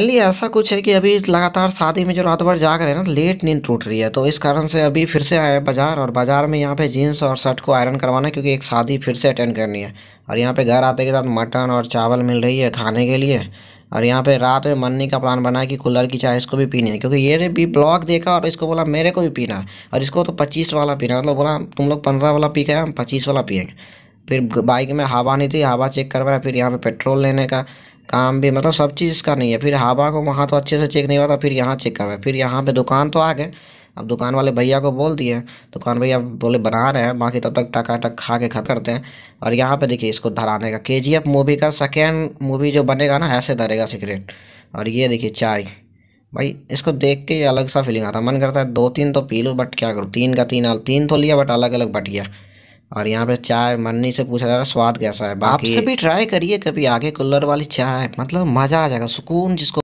finally ऐसा कुछ है कि अभी लगातार शादी में जो रात भर जाग रहे हैं ना लेट नींद टूट रही है तो इस कारण से अभी फिर से आए हैं बाज़ार और बाज़ार में यहाँ पे जीन्स और शर्ट को आयरन करवाना है क्योंकि एक शादी फिर से अटेंड करनी है और यहाँ पे घर आते के साथ मटन और चावल मिल रही है खाने के लिए और यहाँ पे रात में मन्नी का प्लान बना कि कूलर की चाय इसको भी पीनी है क्योंकि ये भी ब्लॉग देखा और इसको बोला मेरे को भी पीना है और इसको तो पच्चीस वाला पीना मतलब बोला तुम लोग पंद्रह वाला पी के हम पच्चीस वाला पिएंगे फिर बाइक में हवा नहीं थी हवा चेक करवाया फिर यहाँ पे पेट्रोल लेने का काम भी मतलब सब चीज़ इसका नहीं है फिर हावा को वहाँ तो अच्छे से चेक नहीं हुआ था फिर यहाँ चेक कर रहे फिर यहाँ पे दुकान तो आ गए अब दुकान वाले भैया को बोल दिए दुकान भैया बोले बना रहे हैं बाकी तब तक टका टक खा के खा करते हैं और यहाँ पे देखिए इसको धराने का के जी एफ मूवी का सेकेंड मूवी जो बनेगा ना ऐसे धरेगा सिगरेट और ये देखिए चाय भाई इसको देख के अलग सा फीलिंग आता मन करता है दो तीन तो पी लूँ बट क्या करूँ तीन का तीन तीन तो लिया बट अलग अलग बट गया और यहाँ पे चाय मन्नी से पूछा जा रहा है स्वाद कैसा है आप सभी ट्राई करिए कभी आगे कुल्लर वाली चाय मतलब मज़ा आ जाएगा सुकून जिसको